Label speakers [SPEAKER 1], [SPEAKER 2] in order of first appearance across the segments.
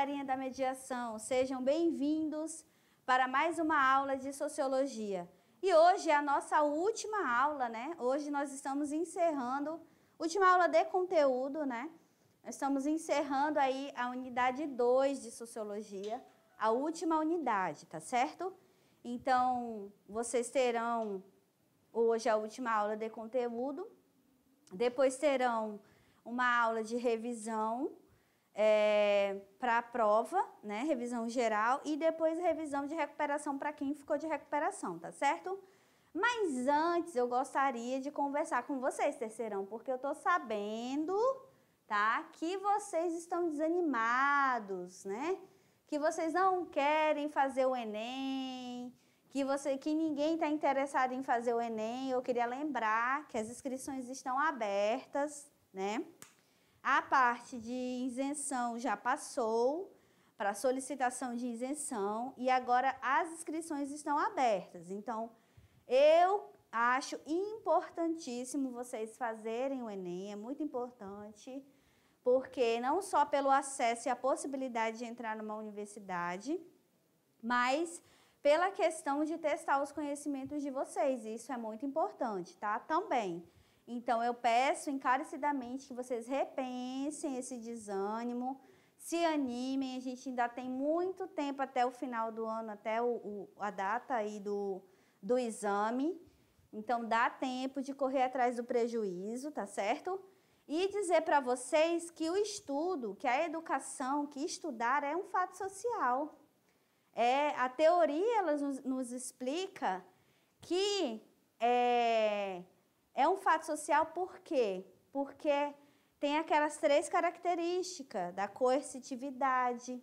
[SPEAKER 1] galerinha da mediação, sejam bem-vindos para mais uma aula de sociologia. E hoje é a nossa última aula, né? Hoje nós estamos encerrando, última aula de conteúdo, né? estamos encerrando aí a unidade 2 de sociologia, a última unidade, tá certo? Então, vocês terão hoje a última aula de conteúdo, depois terão uma aula de revisão é, para a prova, né? Revisão geral e depois revisão de recuperação para quem ficou de recuperação, tá certo? Mas antes eu gostaria de conversar com vocês, terceirão, porque eu tô sabendo, tá? Que vocês estão desanimados, né? Que vocês não querem fazer o ENEM, que você que ninguém está interessado em fazer o ENEM. Eu queria lembrar que as inscrições estão abertas, né? A parte de isenção já passou para solicitação de isenção e agora as inscrições estão abertas. Então, eu acho importantíssimo vocês fazerem o Enem, é muito importante, porque não só pelo acesso e a possibilidade de entrar numa universidade, mas pela questão de testar os conhecimentos de vocês, isso é muito importante, tá? Também. Então, eu peço encarecidamente que vocês repensem esse desânimo, se animem. A gente ainda tem muito tempo até o final do ano, até o, o, a data aí do, do exame. Então, dá tempo de correr atrás do prejuízo, tá certo? E dizer para vocês que o estudo, que a educação, que estudar é um fato social. É, a teoria ela nos, nos explica que é, é um fato social por quê? Porque tem aquelas três características da coercitividade,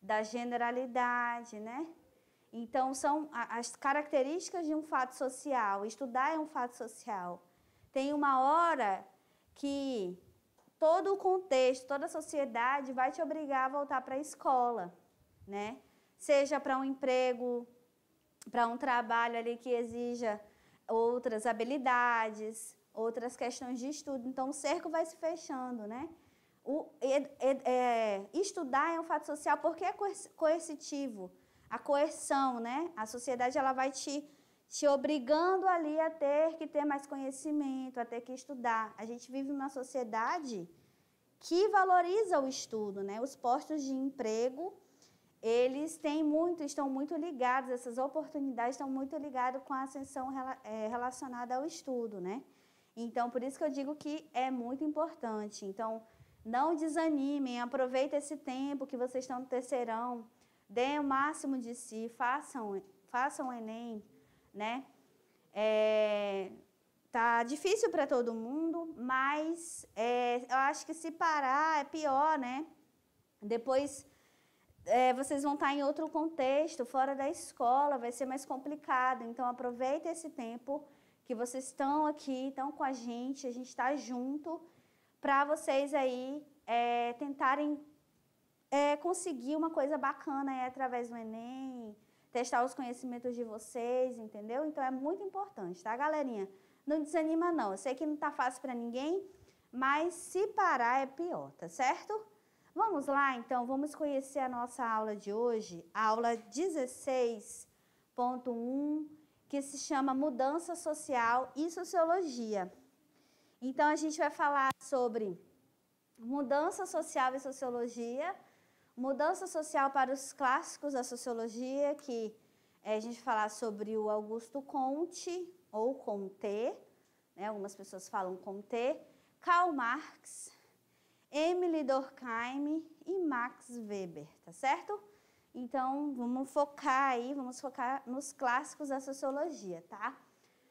[SPEAKER 1] da generalidade, né? Então, são as características de um fato social. Estudar é um fato social. Tem uma hora que todo o contexto, toda a sociedade vai te obrigar a voltar para a escola, né? Seja para um emprego, para um trabalho ali que exija outras habilidades, outras questões de estudo. Então, o cerco vai se fechando, né? O, ed, ed, é, estudar é um fato social porque é coercitivo. A coerção, né? A sociedade ela vai te, te obrigando ali a ter que ter mais conhecimento, a ter que estudar. A gente vive numa sociedade que valoriza o estudo, né? Os postos de emprego eles têm muito, estão muito ligados, essas oportunidades estão muito ligadas com a ascensão eh, relacionada ao estudo, né? Então, por isso que eu digo que é muito importante. Então, não desanimem, aproveitem esse tempo que vocês estão no terceirão, deem o máximo de si, façam, façam o Enem, né? É, tá difícil para todo mundo, mas é, eu acho que se parar é pior, né? Depois é, vocês vão estar em outro contexto, fora da escola, vai ser mais complicado. Então, aproveita esse tempo que vocês estão aqui, estão com a gente, a gente está junto, para vocês aí é, tentarem é, conseguir uma coisa bacana aí através do Enem, testar os conhecimentos de vocês, entendeu? Então, é muito importante, tá, galerinha? Não desanima, não. Eu sei que não está fácil para ninguém, mas se parar é pior, tá certo? Vamos lá, então, vamos conhecer a nossa aula de hoje, a aula 16.1, que se chama Mudança Social e Sociologia. Então, a gente vai falar sobre mudança social e sociologia, mudança social para os clássicos da sociologia, que é a gente falar sobre o Augusto Conte, ou Conte, né? algumas pessoas falam Conte, Karl Marx, Emily Durkheim e Max Weber, tá certo? Então, vamos focar aí, vamos focar nos clássicos da sociologia, tá?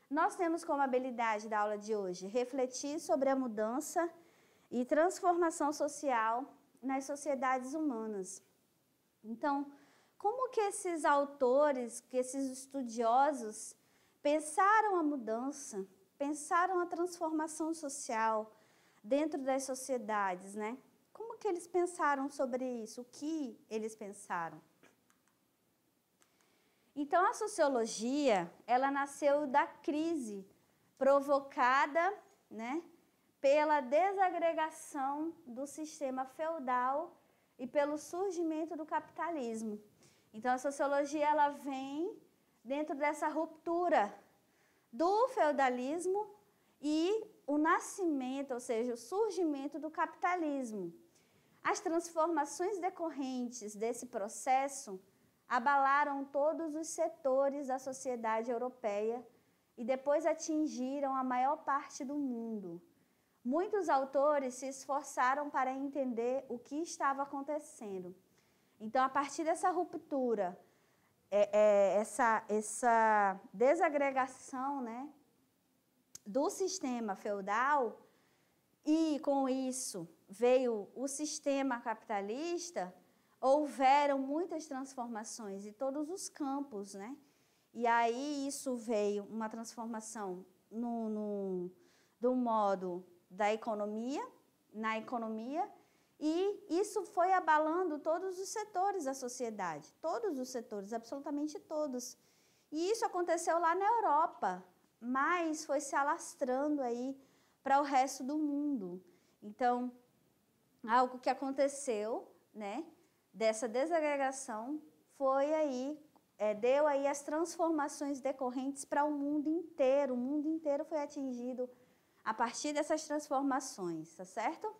[SPEAKER 1] Nós temos como habilidade da aula de hoje refletir sobre a mudança e transformação social nas sociedades humanas. Então, como que esses autores, que esses estudiosos pensaram a mudança, pensaram a transformação social, dentro das sociedades, né? Como que eles pensaram sobre isso? O que eles pensaram? Então a sociologia, ela nasceu da crise provocada, né, pela desagregação do sistema feudal e pelo surgimento do capitalismo. Então a sociologia ela vem dentro dessa ruptura do feudalismo e o nascimento, ou seja, o surgimento do capitalismo. As transformações decorrentes desse processo abalaram todos os setores da sociedade europeia e depois atingiram a maior parte do mundo. Muitos autores se esforçaram para entender o que estava acontecendo. Então, a partir dessa ruptura, é, é, essa, essa desagregação, né, do sistema feudal e com isso veio o sistema capitalista, houveram muitas transformações em todos os campos, né? E aí isso veio uma transformação no, no, do modo da economia, na economia, e isso foi abalando todos os setores da sociedade, todos os setores, absolutamente todos. E isso aconteceu lá na Europa, mas foi se alastrando aí para o resto do mundo. Então, algo que aconteceu, né, dessa desagregação foi aí é, deu aí as transformações decorrentes para o mundo inteiro. O mundo inteiro foi atingido a partir dessas transformações, tá certo?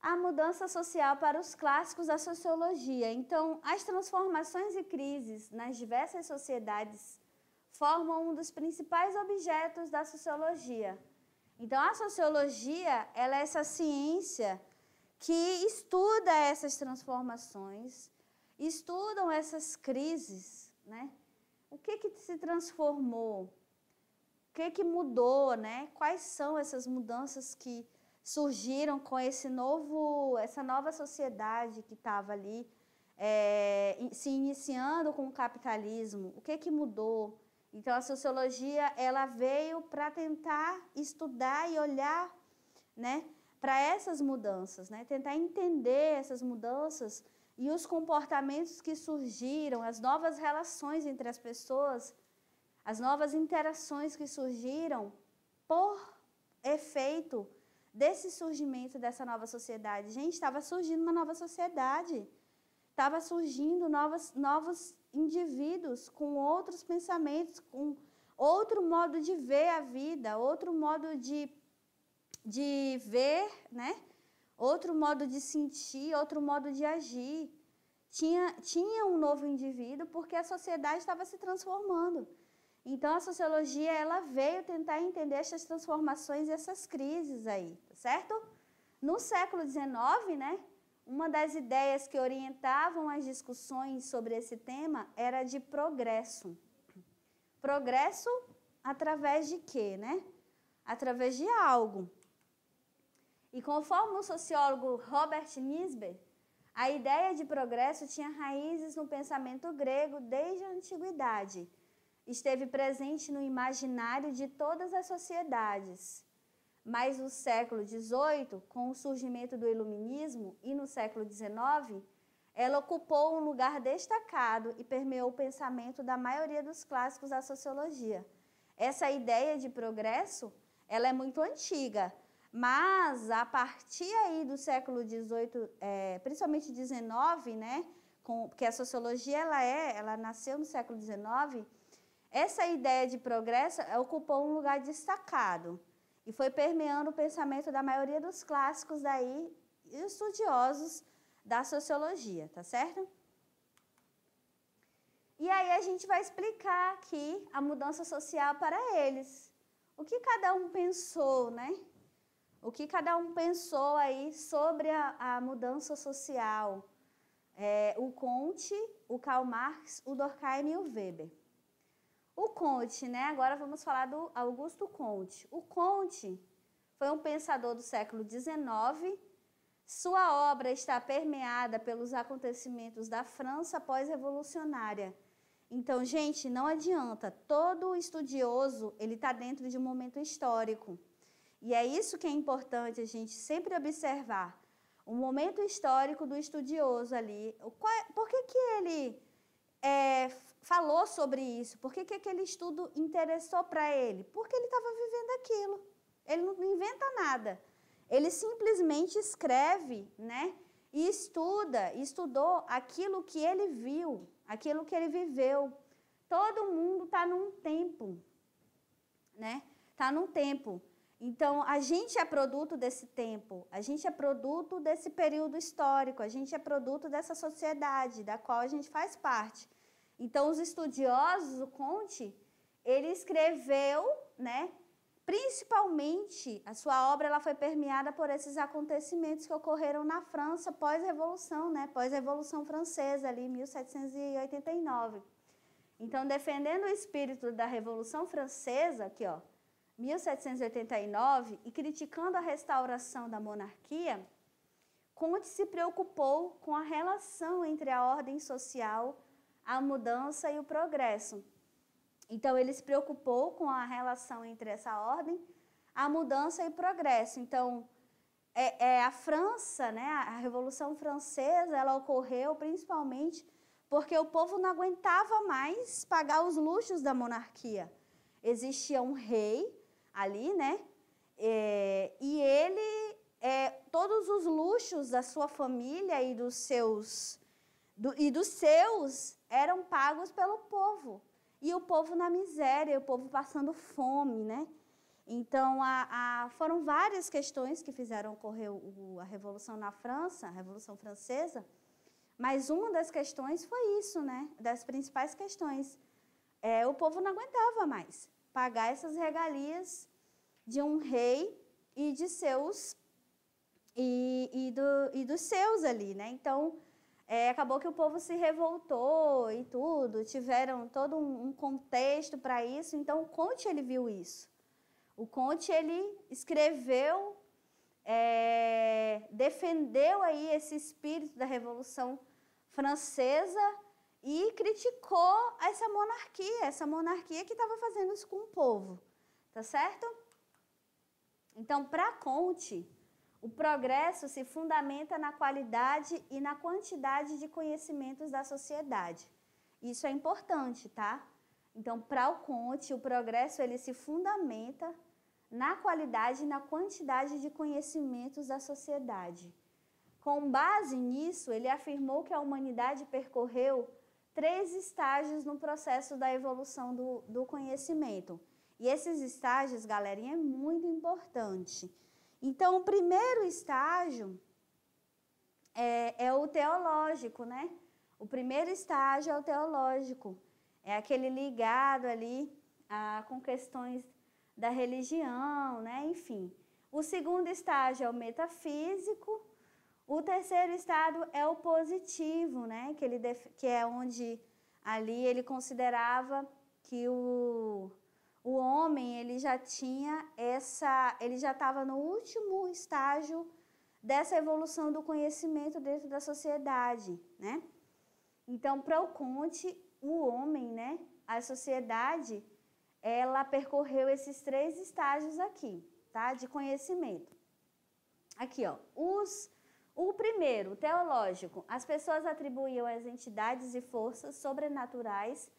[SPEAKER 1] A mudança social para os clássicos da sociologia. Então, as transformações e crises nas diversas sociedades formam um dos principais objetos da sociologia. Então, a sociologia ela é essa ciência que estuda essas transformações, estudam essas crises, né? O que que se transformou? O que que mudou, né? Quais são essas mudanças que surgiram com esse novo, essa nova sociedade que estava ali é, se iniciando com o capitalismo? O que que mudou? Então a sociologia ela veio para tentar estudar e olhar, né, para essas mudanças, né, tentar entender essas mudanças e os comportamentos que surgiram, as novas relações entre as pessoas, as novas interações que surgiram por efeito desse surgimento dessa nova sociedade. Gente, estava surgindo uma nova sociedade, estava surgindo novas, novos indivíduos com outros pensamentos, com outro modo de ver a vida, outro modo de, de ver, né? outro modo de sentir, outro modo de agir. Tinha, tinha um novo indivíduo porque a sociedade estava se transformando. Então a sociologia ela veio tentar entender essas transformações e essas crises aí, tá certo? No século XIX, né, uma das ideias que orientavam as discussões sobre esse tema era de progresso. Progresso através de quê, né? Através de algo. E conforme o sociólogo Robert Nisbet, a ideia de progresso tinha raízes no pensamento grego desde a antiguidade. Esteve presente no imaginário de todas as sociedades. Mas no século XVIII, com o surgimento do Iluminismo, e no século XIX, ela ocupou um lugar destacado e permeou o pensamento da maioria dos clássicos da sociologia. Essa ideia de progresso ela é muito antiga, mas a partir aí do século XVIII, é, principalmente XIX, né, com, porque a sociologia ela é, ela nasceu no século XIX, essa ideia de progresso ocupou um lugar destacado e foi permeando o pensamento da maioria dos clássicos daí e estudiosos da sociologia, tá certo? E aí a gente vai explicar aqui a mudança social para eles. O que cada um pensou, né? O que cada um pensou aí sobre a, a mudança social? É, o Conte, o Karl Marx, o Durkheim e o Weber. O Conte, né? Agora vamos falar do Augusto Conte. O Conte foi um pensador do século XIX. Sua obra está permeada pelos acontecimentos da França pós-revolucionária. Então, gente, não adianta. Todo estudioso ele está dentro de um momento histórico. E é isso que é importante a gente sempre observar. O momento histórico do estudioso ali. É, por que, que ele é, falou sobre isso? Por que, que aquele estudo interessou para ele? Porque ele estava vivendo aquilo. Ele não inventa nada. Ele simplesmente escreve, né? E estuda, estudou aquilo que ele viu, aquilo que ele viveu. Todo mundo está num tempo, né? Está num tempo. Então, a gente é produto desse tempo, a gente é produto desse período histórico, a gente é produto dessa sociedade da qual a gente faz parte. Então, os estudiosos, o Conte, ele escreveu, né, principalmente, a sua obra ela foi permeada por esses acontecimentos que ocorreram na França pós-revolução, né, pós-revolução francesa ali, 1789. Então, defendendo o espírito da Revolução Francesa, aqui, ó, 1789, e criticando a restauração da monarquia, Conte se preocupou com a relação entre a ordem social a mudança e o progresso. Então, ele se preocupou com a relação entre essa ordem, a mudança e o progresso. Então, é, é, a França, né, a Revolução Francesa, ela ocorreu principalmente porque o povo não aguentava mais pagar os luxos da monarquia. Existia um rei ali, né? É, e ele, é, todos os luxos da sua família e dos seus do, e dos seus eram pagos pelo povo. E o povo na miséria, o povo passando fome, né? Então, a, a, foram várias questões que fizeram ocorrer o, a Revolução na França, a Revolução Francesa, mas uma das questões foi isso, né? Das principais questões. É, o povo não aguentava mais pagar essas regalias de um rei e de seus e, e, do, e dos seus ali, né? Então, é, acabou que o povo se revoltou e tudo, tiveram todo um, um contexto para isso. Então o Conte ele viu isso. O Conte ele escreveu, é, defendeu aí esse espírito da Revolução Francesa e criticou essa monarquia, essa monarquia que estava fazendo isso com o povo, tá certo? Então para Conte o progresso se fundamenta na qualidade e na quantidade de conhecimentos da sociedade. Isso é importante, tá? Então, para o Conte, o progresso ele se fundamenta na qualidade e na quantidade de conhecimentos da sociedade. Com base nisso, ele afirmou que a humanidade percorreu três estágios no processo da evolução do, do conhecimento. E esses estágios, galerinha, é muito importante. Então, o primeiro estágio é, é o teológico, né? O primeiro estágio é o teológico, é aquele ligado ali a, com questões da religião, né? Enfim. O segundo estágio é o metafísico. O terceiro estágio é o positivo, né? Que, ele, que é onde ali ele considerava que o o homem ele já tinha essa, ele já estava no último estágio dessa evolução do conhecimento dentro da sociedade, né? Então, para o Conte, o homem, né, a sociedade, ela percorreu esses três estágios aqui, tá? De conhecimento. Aqui, ó, os o primeiro, teológico, as pessoas atribuíam às entidades e forças sobrenaturais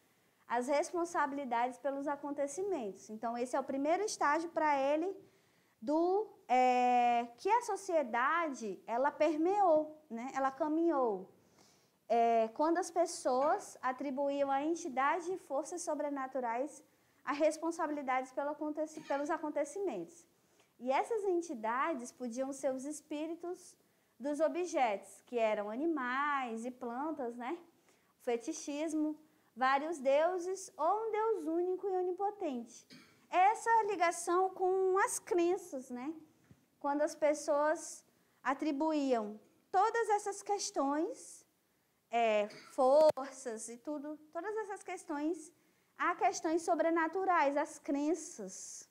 [SPEAKER 1] as responsabilidades pelos acontecimentos. Então, esse é o primeiro estágio para ele do é, que a sociedade ela permeou, né? ela caminhou. É, quando as pessoas atribuíam a entidade e forças sobrenaturais as responsabilidades pelo aconteci pelos acontecimentos. E essas entidades podiam ser os espíritos dos objetos, que eram animais e plantas, né? O fetichismo vários deuses ou um Deus único e onipotente. Essa ligação com as crenças, né? Quando as pessoas atribuíam todas essas questões, é, forças e tudo, todas essas questões a questões sobrenaturais, as crenças.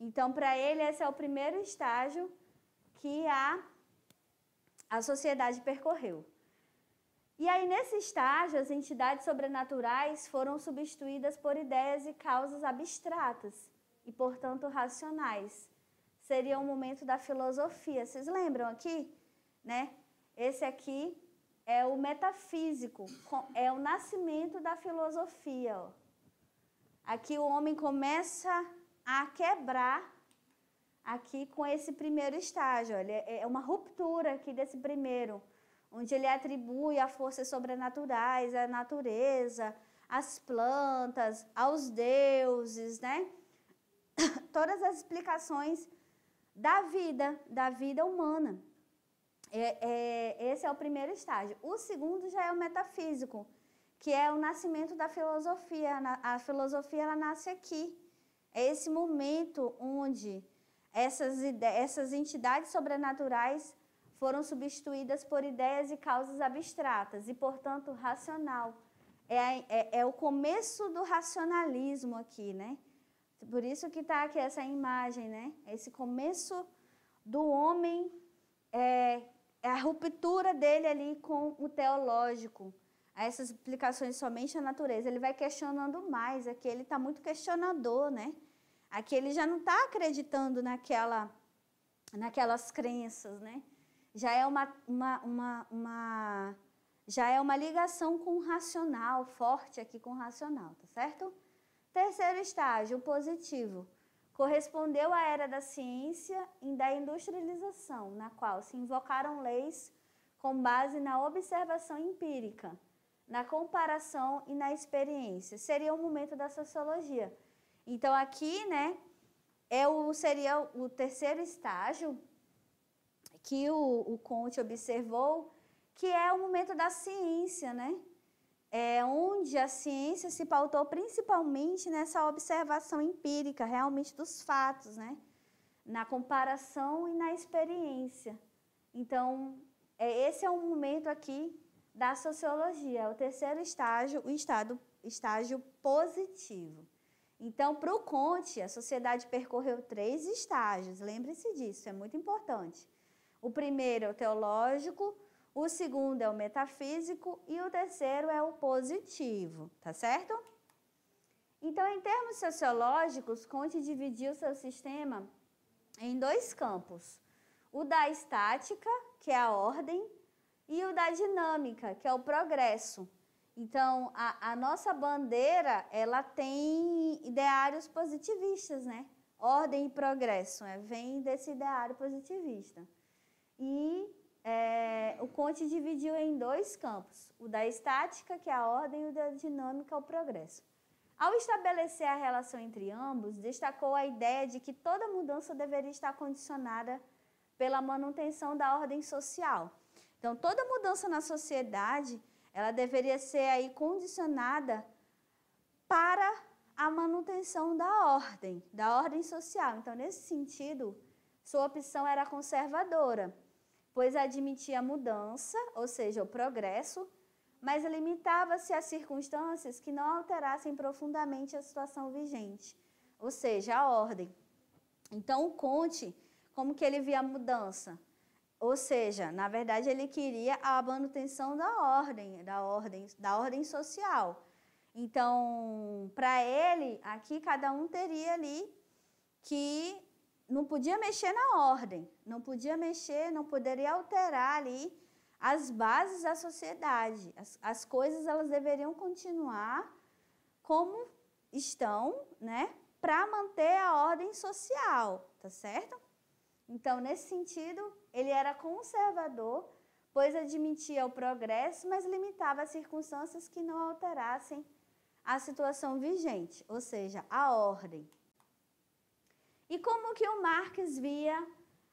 [SPEAKER 1] Então, para ele, esse é o primeiro estágio que a, a sociedade percorreu. E aí, nesse estágio, as entidades sobrenaturais foram substituídas por ideias e causas abstratas e, portanto, racionais. Seria o momento da filosofia. Vocês lembram aqui? Né? Esse aqui é o metafísico, é o nascimento da filosofia. Ó. Aqui o homem começa a quebrar aqui com esse primeiro estágio. Olha, É, é uma ruptura aqui desse primeiro onde ele atribui a forças sobrenaturais à natureza, às plantas, aos deuses, né? Todas as explicações da vida, da vida humana. É, é, esse é o primeiro estágio. O segundo já é o metafísico, que é o nascimento da filosofia. A filosofia ela nasce aqui. É esse momento onde essas, essas entidades sobrenaturais foram substituídas por ideias e causas abstratas e, portanto, racional. É, é, é o começo do racionalismo aqui, né? Por isso que está aqui essa imagem, né? Esse começo do homem, é, é a ruptura dele ali com o teológico. Essas explicações somente à natureza. Ele vai questionando mais. Aqui ele está muito questionador, né? Aqui ele já não está acreditando naquela, naquelas crenças, né? já é uma, uma, uma, uma já é uma ligação com o racional, forte aqui com o racional, tá certo? Terceiro estágio, o positivo. Correspondeu à era da ciência e da industrialização, na qual se invocaram leis com base na observação empírica, na comparação e na experiência. Seria o momento da sociologia. Então aqui, né, é o, seria o terceiro estágio, que o, o Conte observou, que é o momento da ciência, né? É onde a ciência se pautou principalmente nessa observação empírica, realmente dos fatos, né? Na comparação e na experiência. Então, é, esse é o momento aqui da sociologia, é o terceiro estágio, o estado, estágio positivo. Então, para o Conte, a sociedade percorreu três estágios, lembre-se disso, é muito importante. O primeiro é o teológico, o segundo é o metafísico e o terceiro é o positivo, tá certo? Então, em termos sociológicos, Conte dividiu seu sistema em dois campos: o da estática, que é a ordem, e o da dinâmica, que é o progresso. Então, a, a nossa bandeira, ela tem ideários positivistas, né? Ordem e progresso, né? vem desse ideário positivista. E é, o Conte dividiu em dois campos, o da estática, que é a ordem, e o da dinâmica, o progresso. Ao estabelecer a relação entre ambos, destacou a ideia de que toda mudança deveria estar condicionada pela manutenção da ordem social. Então, toda mudança na sociedade, ela deveria ser aí condicionada para a manutenção da ordem, da ordem social. Então, nesse sentido, sua opção era conservadora pois admitia a mudança, ou seja, o progresso, mas limitava-se a circunstâncias que não alterassem profundamente a situação vigente, ou seja, a ordem. Então, o Conte, como que ele via a mudança? Ou seja, na verdade, ele queria a manutenção da ordem, da ordem, da ordem social. Então, para ele, aqui cada um teria ali que não podia mexer na ordem, não podia mexer, não poderia alterar ali as bases da sociedade. As, as coisas elas deveriam continuar como estão, né, para manter a ordem social, tá certo? Então, nesse sentido, ele era conservador, pois admitia o progresso, mas limitava as circunstâncias que não alterassem a situação vigente, ou seja, a ordem. E como que o Marx via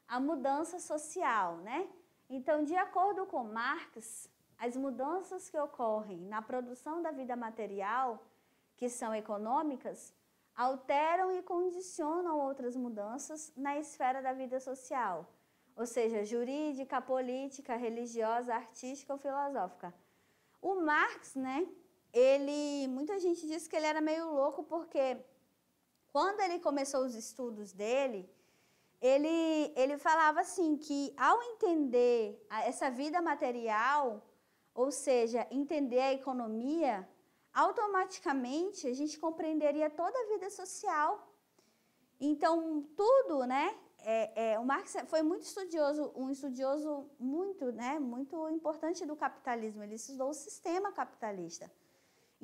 [SPEAKER 1] a mudança social, né? Então, de acordo com Marx, as mudanças que ocorrem na produção da vida material, que são econômicas, alteram e condicionam outras mudanças na esfera da vida social, ou seja, jurídica, política, religiosa, artística ou filosófica. O Marx, né, ele, muita gente diz que ele era meio louco porque quando ele começou os estudos dele, ele, ele falava assim que ao entender essa vida material, ou seja, entender a economia, automaticamente a gente compreenderia toda a vida social. Então, tudo, né? É, é, o Marx foi muito estudioso, um estudioso muito, né, muito importante do capitalismo. Ele estudou o sistema capitalista.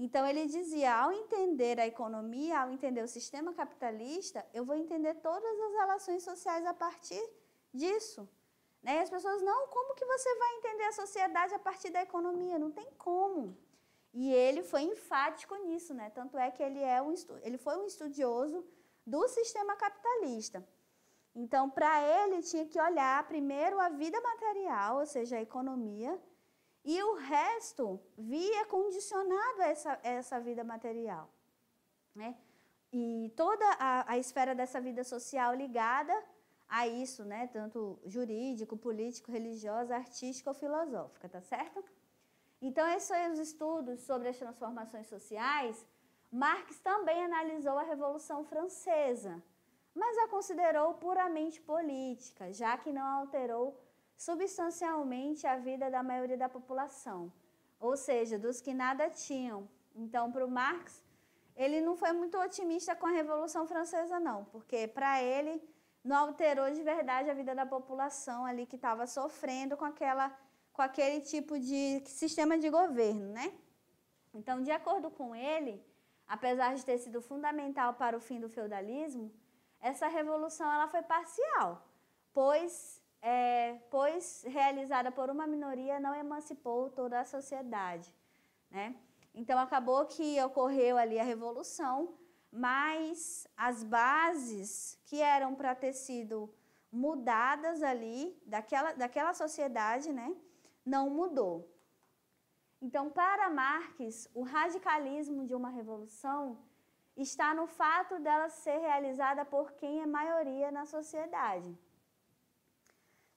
[SPEAKER 1] Então ele dizia: ao entender a economia, ao entender o sistema capitalista, eu vou entender todas as relações sociais a partir disso. Né? E as pessoas, não, como que você vai entender a sociedade a partir da economia? Não tem como. E ele foi enfático nisso, né? Tanto é que ele, é um ele foi um estudioso do sistema capitalista. Então, para ele, tinha que olhar primeiro a vida material, ou seja, a economia, e o resto via condicionado a essa, essa vida material. Né? E toda a, a esfera dessa vida social ligada a isso, né? tanto jurídico, político, religiosa, artística ou filosófica, tá certo? Então, esses são os estudos sobre as transformações sociais. Marx também analisou a Revolução Francesa, mas a considerou puramente política, já que não alterou substancialmente a vida da maioria da população, ou seja, dos que nada tinham. Então, para o Marx, ele não foi muito otimista com a Revolução Francesa, não, porque para ele não alterou de verdade a vida da população ali que estava sofrendo com aquela com aquele tipo de sistema de governo, né? Então, de acordo com ele, apesar de ter sido fundamental para o fim do feudalismo, essa revolução ela foi parcial, pois é, pois realizada por uma minoria, não emancipou toda a sociedade. Né? Então, acabou que ocorreu ali a Revolução, mas as bases que eram para ter sido mudadas ali, daquela, daquela sociedade, né, não mudou. Então, para Marx, o radicalismo de uma revolução está no fato dela ser realizada por quem é maioria na sociedade.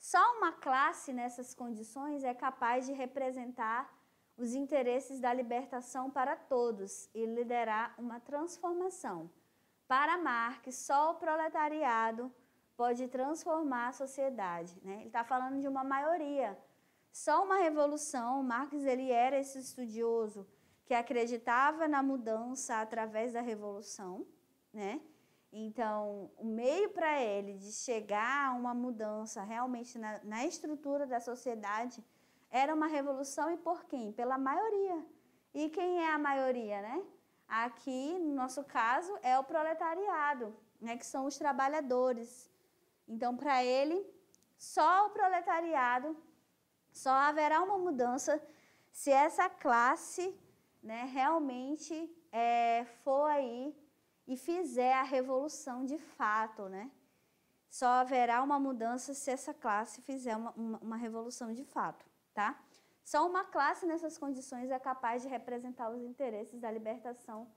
[SPEAKER 1] Só uma classe nessas condições é capaz de representar os interesses da libertação para todos e liderar uma transformação. Para Marx, só o proletariado pode transformar a sociedade. Né? Ele está falando de uma maioria. Só uma revolução, Marx ele era esse estudioso que acreditava na mudança através da revolução, né? Então, o meio para ele de chegar a uma mudança realmente na, na estrutura da sociedade era uma revolução e por quem? Pela maioria. E quem é a maioria, né? Aqui, no nosso caso, é o proletariado, né, que são os trabalhadores. Então, para ele, só o proletariado, só haverá uma mudança se essa classe né, realmente é, for aí e fizer a revolução de fato, né? Só haverá uma mudança se essa classe fizer uma, uma, uma revolução de fato, tá? Só uma classe nessas condições é capaz de representar os interesses da libertação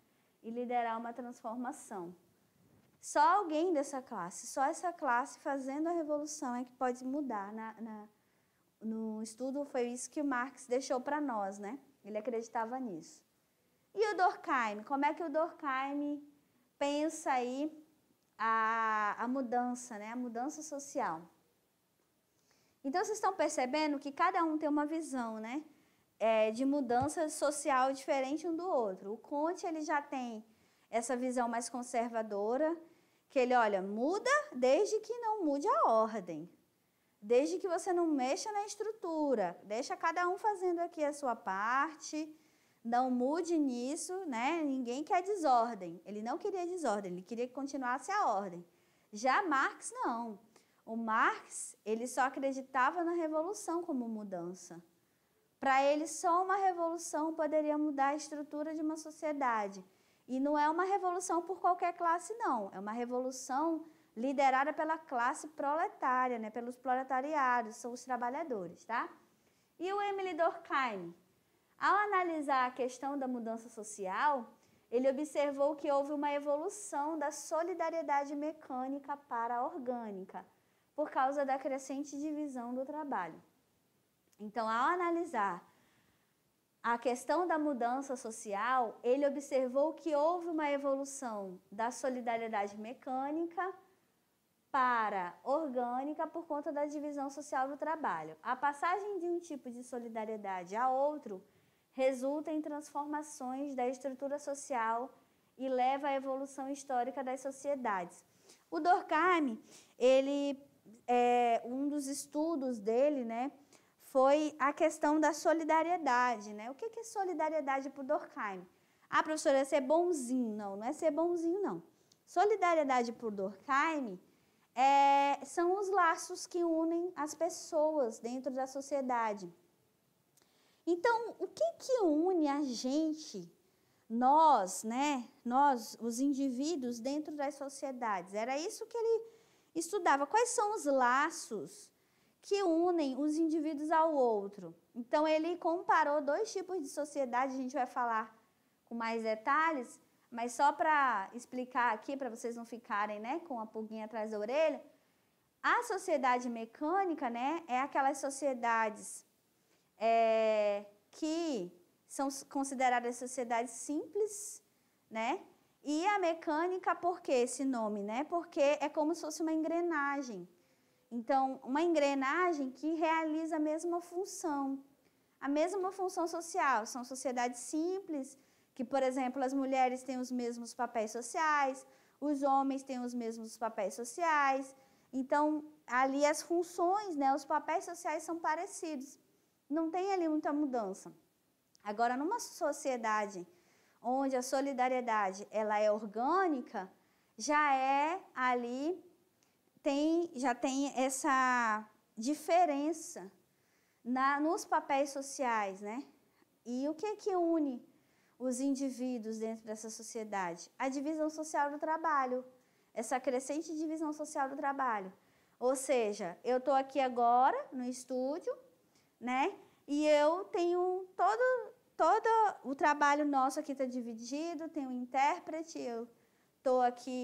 [SPEAKER 1] e liderar uma transformação. Só alguém dessa classe, só essa classe fazendo a revolução é que pode mudar. Na, na no estudo foi isso que Marx deixou para nós, né? Ele acreditava nisso. E o Durkheim? Como é que o Durkheim pensa aí a, a mudança, né? a mudança social. Então, vocês estão percebendo que cada um tem uma visão né? É, de mudança social diferente um do outro. O Conte ele já tem essa visão mais conservadora, que ele, olha, muda desde que não mude a ordem, desde que você não mexa na estrutura, deixa cada um fazendo aqui a sua parte, não mude nisso, né? Ninguém quer desordem. Ele não queria desordem, ele queria que continuasse a ordem. Já Marx não. O Marx, ele só acreditava na revolução como mudança. Para ele, só uma revolução poderia mudar a estrutura de uma sociedade. E não é uma revolução por qualquer classe, não. É uma revolução liderada pela classe proletária, né? pelos proletariados, são os trabalhadores, tá? E o Emily Durkheim? Ao analisar a questão da mudança social, ele observou que houve uma evolução da solidariedade mecânica para a orgânica, por causa da crescente divisão do trabalho. Então, ao analisar a questão da mudança social, ele observou que houve uma evolução da solidariedade mecânica para orgânica por conta da divisão social do trabalho. A passagem de um tipo de solidariedade a outro resulta em transformações da estrutura social e leva à evolução histórica das sociedades. O Durkheim, ele, é, um dos estudos dele, né, foi a questão da solidariedade, né? O que é solidariedade para Durkheim? Ah, professora, é ser bonzinho. Não, não é ser bonzinho, não. Solidariedade para Durkheim é, são os laços que unem as pessoas dentro da sociedade. Então, o que que une a gente, nós, né, nós, os indivíduos dentro das sociedades? Era isso que ele estudava. Quais são os laços que unem os indivíduos ao outro? Então, ele comparou dois tipos de sociedade, a gente vai falar com mais detalhes, mas só para explicar aqui, para vocês não ficarem né, com a pulguinha atrás da orelha, a sociedade mecânica né, é aquelas sociedades é, que são consideradas sociedades simples, né? E a mecânica, por que esse nome, né? Porque é como se fosse uma engrenagem. Então, uma engrenagem que realiza a mesma função, a mesma função social. São sociedades simples, que, por exemplo, as mulheres têm os mesmos papéis sociais, os homens têm os mesmos papéis sociais. Então, ali as funções, né, os papéis sociais são parecidos não tem ali muita mudança. Agora, numa sociedade onde a solidariedade ela é orgânica, já é ali tem já tem essa diferença na, nos papéis sociais, né? E o que é que une os indivíduos dentro dessa sociedade? A divisão social do trabalho, essa crescente divisão social do trabalho. Ou seja, eu estou aqui agora no estúdio, né? E eu tenho todo, todo o trabalho nosso aqui está dividido, tem um intérprete, eu estou aqui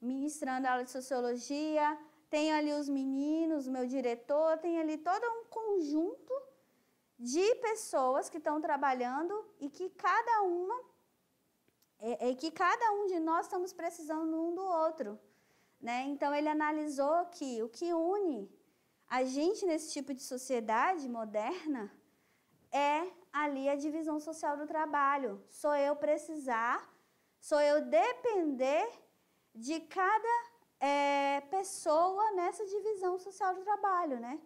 [SPEAKER 1] ministrando aula de sociologia, tem ali os meninos, o meu diretor, tem ali todo um conjunto de pessoas que estão trabalhando e que cada uma e que cada um de nós estamos precisando um do outro, né? Então ele analisou que o que une a gente, nesse tipo de sociedade moderna, é ali a divisão social do trabalho. Sou eu precisar, sou eu depender de cada é, pessoa nessa divisão social do trabalho, né?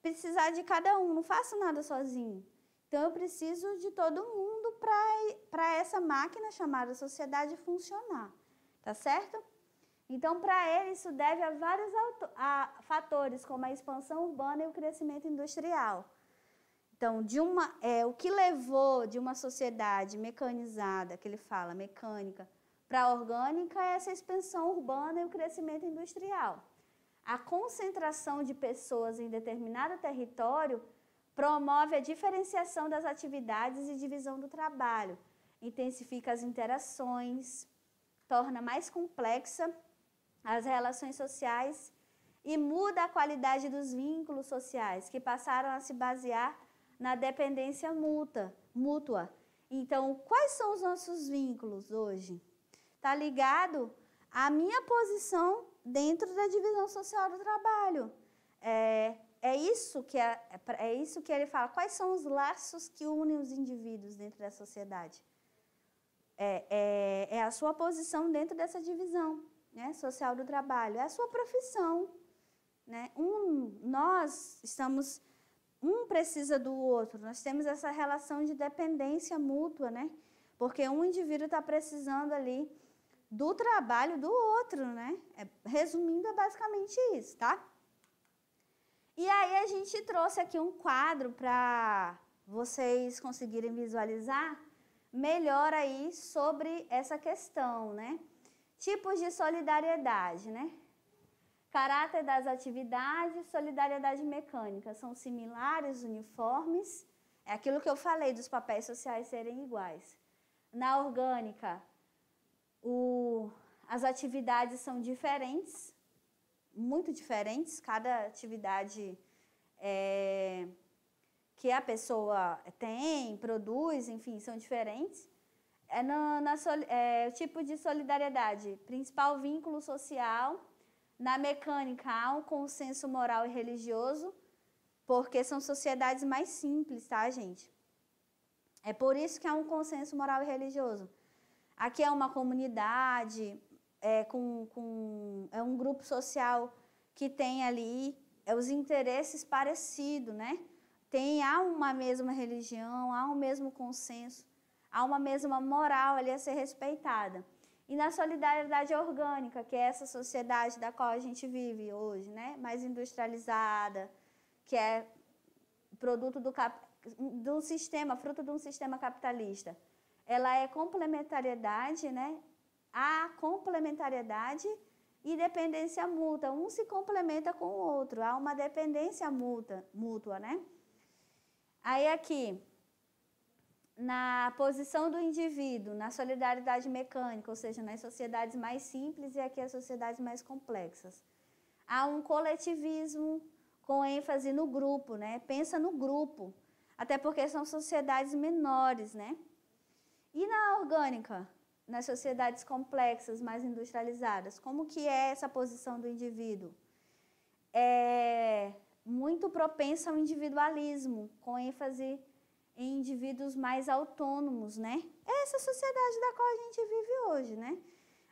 [SPEAKER 1] Precisar de cada um, não faço nada sozinho. Então, eu preciso de todo mundo para essa máquina chamada sociedade funcionar, tá certo? Então, para ele, isso deve a vários a fatores, como a expansão urbana e o crescimento industrial. Então, de uma, é, o que levou de uma sociedade mecanizada, que ele fala, mecânica, para a orgânica é essa expansão urbana e o crescimento industrial. A concentração de pessoas em determinado território promove a diferenciação das atividades e divisão do trabalho, intensifica as interações, torna mais complexa as relações sociais e muda a qualidade dos vínculos sociais, que passaram a se basear na dependência mútua. mútua. Então, quais são os nossos vínculos hoje? Está ligado à minha posição dentro da divisão social do trabalho. É, é, isso que é, é isso que ele fala. Quais são os laços que unem os indivíduos dentro da sociedade? É, é, é a sua posição dentro dessa divisão né, social do trabalho, é a sua profissão. Né? Um, nós estamos, um precisa do outro, nós temos essa relação de dependência mútua, né? porque um indivíduo está precisando ali do trabalho do outro, né? É, resumindo, é basicamente isso, tá? E aí a gente trouxe aqui um quadro para vocês conseguirem visualizar melhor aí sobre essa questão, né? Tipos de solidariedade, né? Caráter das atividades, solidariedade mecânica, são similares, uniformes. É aquilo que eu falei dos papéis sociais serem iguais. Na orgânica, o, as atividades são diferentes, muito diferentes. Cada atividade é, que a pessoa tem, produz, enfim, são diferentes é, no, na, é o tipo de solidariedade, principal vínculo social, na mecânica há um consenso moral e religioso, porque são sociedades mais simples, tá, gente? É por isso que há um consenso moral e religioso. Aqui é uma comunidade, é, com, com, é um grupo social que tem ali é, os interesses parecidos, né? Tem, há uma mesma religião, há um mesmo consenso há uma mesma moral ali a ser respeitada. E na solidariedade orgânica, que é essa sociedade da qual a gente vive hoje, né? mais industrializada, que é produto do, cap... do sistema, fruto de um sistema capitalista. Ela é complementariedade, né? Há complementariedade e dependência mútua. Um se complementa com o outro, há uma dependência mútua, mútua né? Aí aqui, na posição do indivíduo, na solidariedade mecânica, ou seja, nas sociedades mais simples e aqui as sociedades mais complexas. Há um coletivismo com ênfase no grupo, né? Pensa no grupo, até porque são sociedades menores, né? E na orgânica, nas sociedades complexas, mais industrializadas, como que é essa posição do indivíduo? É muito propensa ao individualismo, com ênfase em indivíduos mais autônomos, né? É essa sociedade da qual a gente vive hoje, né?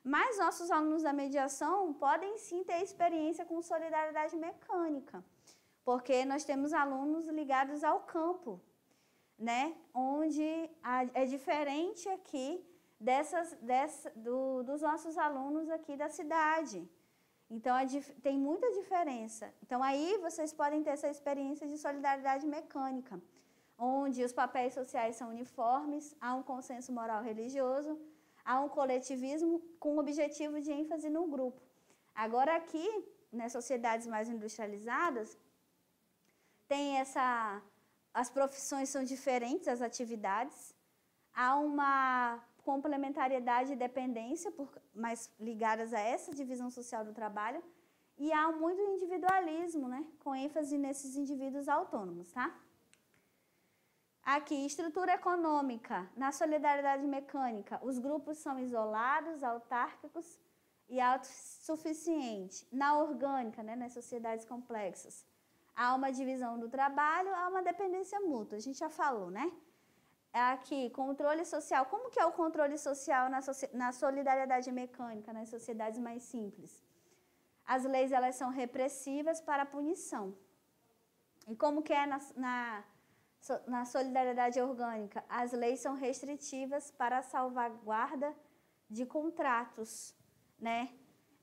[SPEAKER 1] Mas nossos alunos da mediação podem sim ter experiência com solidariedade mecânica, porque nós temos alunos ligados ao campo, né? Onde é diferente aqui dessas, dessa, do, dos nossos alunos aqui da cidade. Então, é tem muita diferença. Então, aí vocês podem ter essa experiência de solidariedade mecânica onde os papéis sociais são uniformes, há um consenso moral religioso, há um coletivismo com o objetivo de ênfase no grupo. Agora aqui, nas né, sociedades mais industrializadas, tem essa as profissões são diferentes, as atividades, há uma complementariedade e dependência, por, mais ligadas a essa divisão social do trabalho, e há muito individualismo, né, com ênfase nesses indivíduos autônomos, tá? Aqui, estrutura econômica. Na solidariedade mecânica, os grupos são isolados, autárquicos e autossuficientes. Na orgânica, né, nas sociedades complexas, há uma divisão do trabalho, há uma dependência mútua. A gente já falou, né? Aqui, controle social. Como que é o controle social na, na solidariedade mecânica, nas sociedades mais simples? As leis, elas são repressivas para punição. E como que é na, na na solidariedade orgânica, as leis são restritivas para a salvaguarda de contratos, né?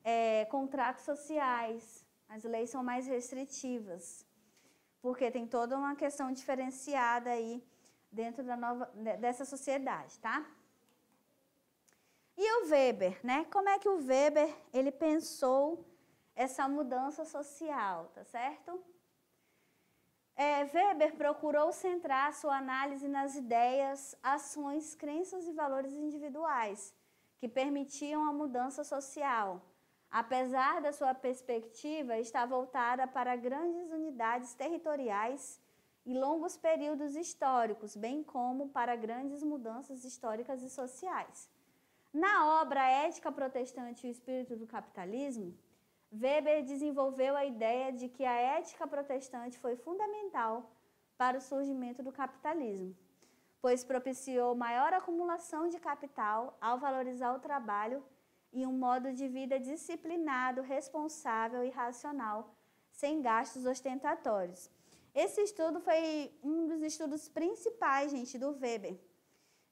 [SPEAKER 1] É, contratos sociais. As leis são mais restritivas, porque tem toda uma questão diferenciada aí dentro da nova, dessa sociedade, tá? E o Weber, né? Como é que o Weber ele pensou essa mudança social, tá certo? É, Weber procurou centrar sua análise nas ideias, ações, crenças e valores individuais que permitiam a mudança social. Apesar da sua perspectiva estar voltada para grandes unidades territoriais e longos períodos históricos, bem como para grandes mudanças históricas e sociais. Na obra Ética Protestante e o Espírito do Capitalismo, Weber desenvolveu a ideia de que a ética protestante foi fundamental para o surgimento do capitalismo, pois propiciou maior acumulação de capital ao valorizar o trabalho e um modo de vida disciplinado, responsável e racional, sem gastos ostentatórios. Esse estudo foi um dos estudos principais, gente, do Weber.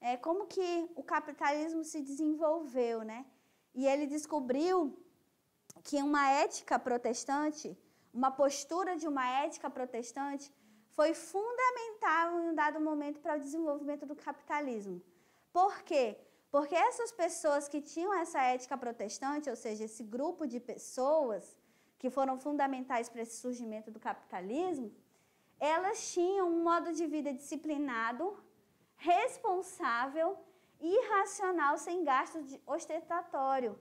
[SPEAKER 1] É como que o capitalismo se desenvolveu, né? E ele descobriu que uma ética protestante, uma postura de uma ética protestante, foi fundamental em um dado momento para o desenvolvimento do capitalismo. Por quê? Porque essas pessoas que tinham essa ética protestante, ou seja, esse grupo de pessoas que foram fundamentais para esse surgimento do capitalismo, elas tinham um modo de vida disciplinado, responsável e racional, sem gasto ostentatório.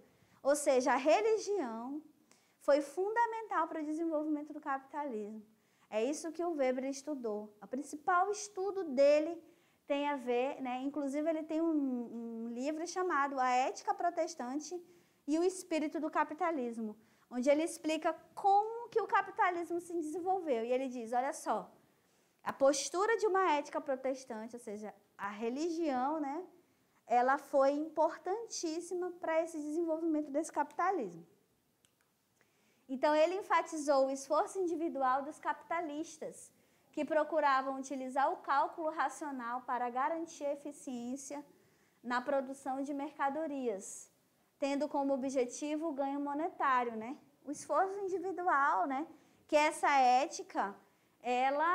[SPEAKER 1] Ou seja, a religião foi fundamental para o desenvolvimento do capitalismo. É isso que o Weber estudou. O principal estudo dele tem a ver, né? inclusive ele tem um, um livro chamado A Ética Protestante e o Espírito do Capitalismo, onde ele explica como que o capitalismo se desenvolveu. E ele diz, olha só, a postura de uma ética protestante, ou seja, a religião, né? ela foi importantíssima para esse desenvolvimento desse capitalismo. Então, ele enfatizou o esforço individual dos capitalistas, que procuravam utilizar o cálculo racional para garantir a eficiência na produção de mercadorias, tendo como objetivo o ganho monetário, né? O esforço individual, né? Que essa ética, ela,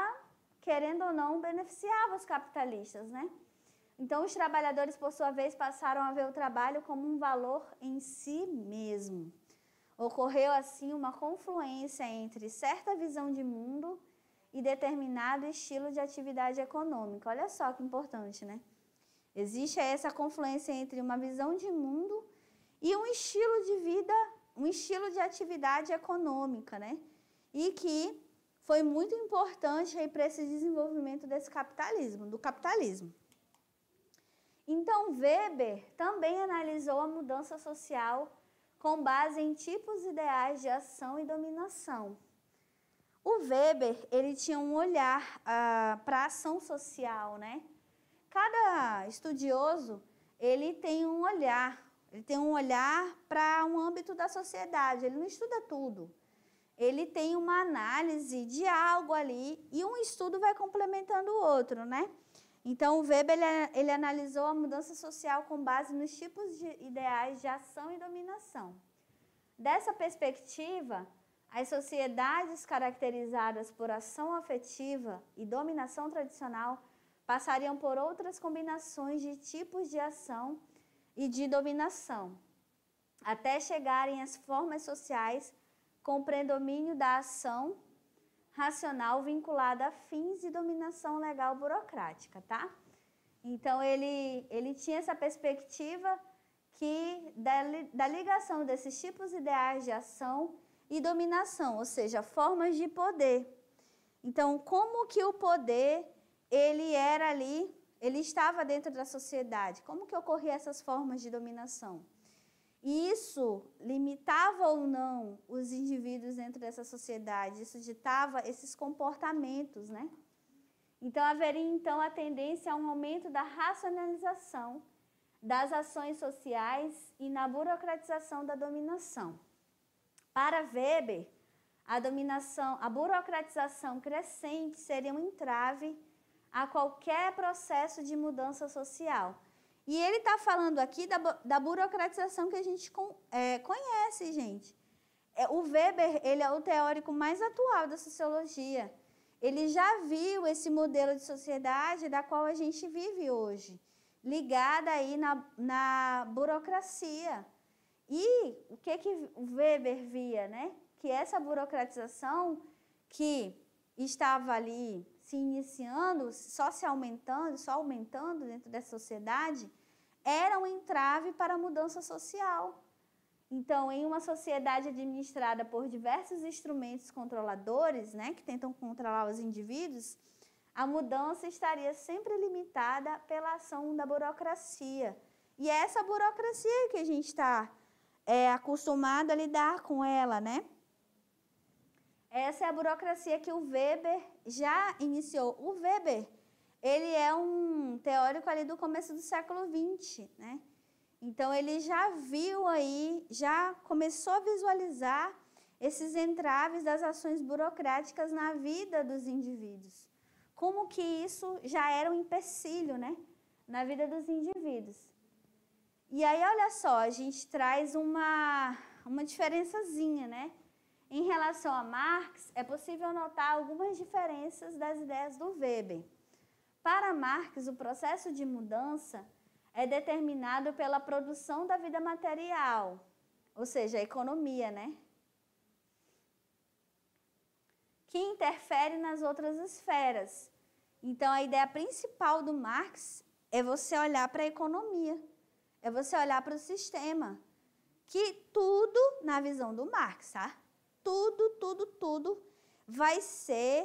[SPEAKER 1] querendo ou não, beneficiava os capitalistas, né? Então, os trabalhadores, por sua vez, passaram a ver o trabalho como um valor em si mesmo. Ocorreu assim uma confluência entre certa visão de mundo e determinado estilo de atividade econômica. Olha só que importante, né? Existe essa confluência entre uma visão de mundo e um estilo de vida, um estilo de atividade econômica, né? E que foi muito importante para esse desenvolvimento desse capitalismo, do capitalismo. Então, Weber também analisou a mudança social com base em tipos ideais de ação e dominação. O Weber ele tinha um olhar ah, para a ação social, né? Cada estudioso ele tem um olhar, ele tem um olhar para um âmbito da sociedade. Ele não estuda tudo. Ele tem uma análise de algo ali e um estudo vai complementando o outro, né? Então, Weber ele, ele, analisou a mudança social com base nos tipos de ideais de ação e dominação. Dessa perspectiva, as sociedades caracterizadas por ação afetiva e dominação tradicional passariam por outras combinações de tipos de ação e de dominação, até chegarem às formas sociais com predomínio da ação racional vinculada a fins de dominação legal burocrática, tá? Então ele, ele tinha essa perspectiva que da, da ligação desses tipos ideais de ação e dominação, ou seja, formas de poder. Então, como que o poder ele era ali, ele estava dentro da sociedade? Como que ocorriam essas formas de dominação? isso limitava ou não os indivíduos dentro dessa sociedade, isso ditava esses comportamentos, né? Então haveria então a tendência a um aumento da racionalização das ações sociais e na burocratização da dominação. Para Weber, a dominação, a burocratização crescente seria um entrave a qualquer processo de mudança social e ele está falando aqui da, da burocratização que a gente com, é, conhece, gente. É, o Weber ele é o teórico mais atual da sociologia. Ele já viu esse modelo de sociedade da qual a gente vive hoje, ligada aí na, na burocracia. E o que, que o Weber via, né? Que essa burocratização que estava ali se iniciando, só se aumentando, só aumentando dentro dessa sociedade, era um entrave para a mudança social. Então, em uma sociedade administrada por diversos instrumentos controladores, né, que tentam controlar os indivíduos, a mudança estaria sempre limitada pela ação da burocracia. E é essa burocracia que a gente está é, acostumado a lidar com ela, né? Essa é a burocracia que o Weber já iniciou. O Weber, ele é um teórico ali do começo do século XX, né? Então ele já viu aí, já começou a visualizar esses entraves das ações burocráticas na vida dos indivíduos. Como que isso já era um empecilho, né? Na vida dos indivíduos. E aí, olha só, a gente traz uma, uma diferençazinha, né? Em relação a Marx, é possível notar algumas diferenças das ideias do Weber. Para Marx, o processo de mudança é determinado pela produção da vida material, ou seja, a economia, né? Que interfere nas outras esferas. Então, a ideia principal do Marx é você olhar para a economia, é você olhar para o sistema, que tudo na visão do Marx, tá? tudo, tudo, tudo vai ser,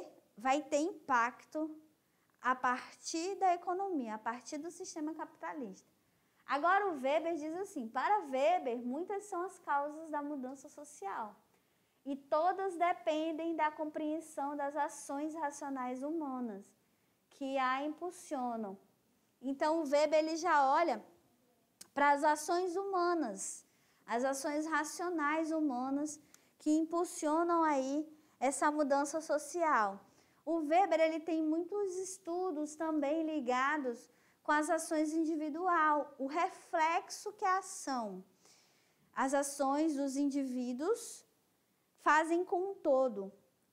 [SPEAKER 1] vai ter impacto a partir da economia, a partir do sistema capitalista. Agora o Weber diz assim: para Weber, muitas são as causas da mudança social e todas dependem da compreensão das ações racionais humanas que a impulsionam. Então o Weber ele já olha para as ações humanas, as ações racionais humanas que impulsionam aí essa mudança social. O Weber ele tem muitos estudos também ligados com as ações individual, o reflexo que a ação. As ações dos indivíduos fazem com o todo,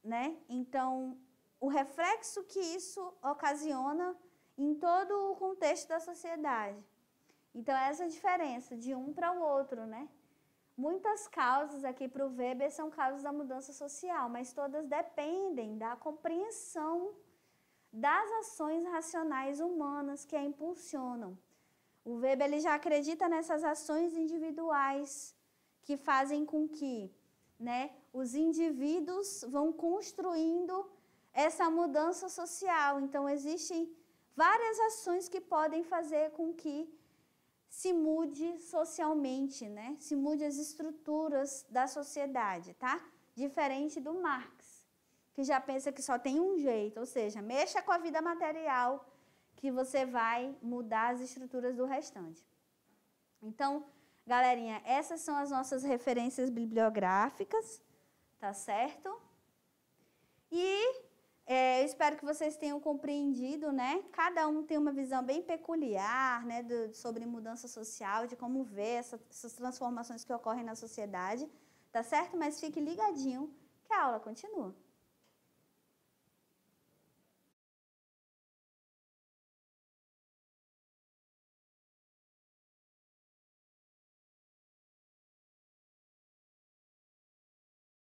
[SPEAKER 1] né? Então, o reflexo que isso ocasiona em todo o contexto da sociedade. Então, essa é diferença de um para o outro, né? Muitas causas aqui para o Weber são causas da mudança social, mas todas dependem da compreensão das ações racionais humanas que a impulsionam. O Weber ele já acredita nessas ações individuais que fazem com que né, os indivíduos vão construindo essa mudança social. Então, existem várias ações que podem fazer com que se mude socialmente, né? Se mude as estruturas da sociedade, tá? Diferente do Marx, que já pensa que só tem um jeito, ou seja, mexa com a vida material que você vai mudar as estruturas do restante. Então, galerinha, essas são as nossas referências bibliográficas, tá certo? E é, eu espero que vocês tenham compreendido, né? Cada um tem uma visão bem peculiar, né, do, sobre mudança social, de como ver essa, essas transformações que ocorrem na sociedade, tá certo? Mas fique ligadinho que a aula continua.